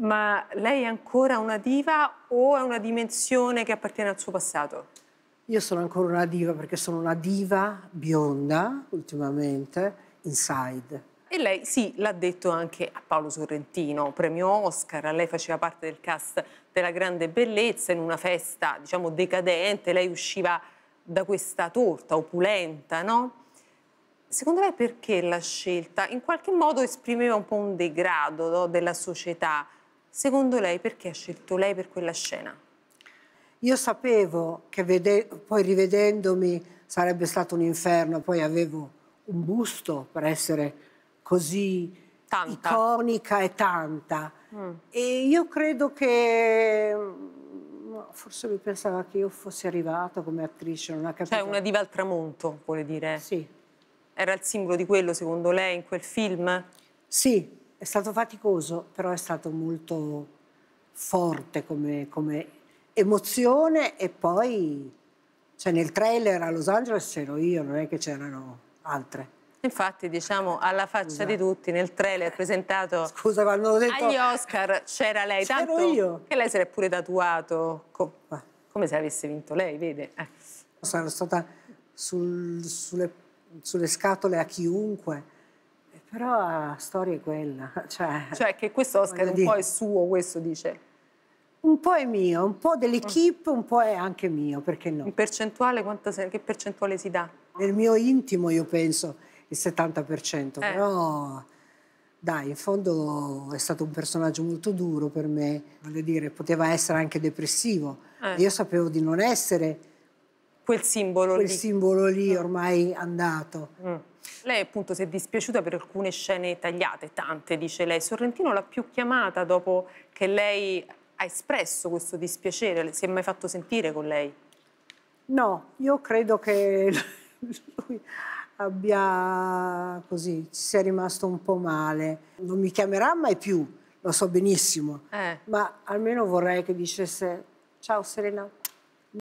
ma lei è ancora una diva o è una dimensione che appartiene al suo passato? Io sono ancora una diva perché sono una diva bionda ultimamente, inside. E lei, sì, l'ha detto anche a Paolo Sorrentino, premio Oscar, lei faceva parte del cast della grande bellezza in una festa, diciamo, decadente, lei usciva da questa torta opulenta, no? Secondo lei perché la scelta in qualche modo esprimeva un po' un degrado no, della società? Secondo lei perché ha scelto lei per quella scena? Io sapevo che poi rivedendomi sarebbe stato un inferno, poi avevo un busto per essere così tanta. iconica e tanta. Mm. E io credo che mm, forse lui pensava che io fossi arrivata come attrice, non ha capito. Cioè una diva al tramonto, vuole dire? Sì. Era il simbolo di quello, secondo lei, in quel film? Sì, è stato faticoso, però è stato molto forte come, come emozione e poi cioè nel trailer a Los Angeles c'ero io, non è che c'erano altre. Infatti, diciamo, alla faccia Scusa. di esatto. tutti, nel trailer presentato Scusa, quando l'ho detto... agli Oscar c'era lei, tanto io. che lei si era pure tatuato, co ah. come se avesse vinto lei, vede. Eh. Sono stata sul, sulle, sulle, scatole a chiunque però la storia è quella. Cioè, cioè che questo Oscar un dire... po' è suo, questo dice. Un po' è mio, un po' dell'equipe, un po' è anche mio, perché no? In percentuale, se... che percentuale si dà? Nel mio intimo io penso il 70%, eh. però dai, in fondo è stato un personaggio molto duro per me, voglio dire, poteva essere anche depressivo. Eh. Io sapevo di non essere quel simbolo quel lì. simbolo lì mm. ormai andato. Mm. Lei appunto si è dispiaciuta per alcune scene tagliate, tante dice lei. Sorrentino l'ha più chiamata dopo che lei ha espresso questo dispiacere, si è mai fatto sentire con lei? No, io credo che lui abbia così, ci sia rimasto un po' male. Non mi chiamerà mai più, lo so benissimo, eh. ma almeno vorrei che dicesse ciao Serena,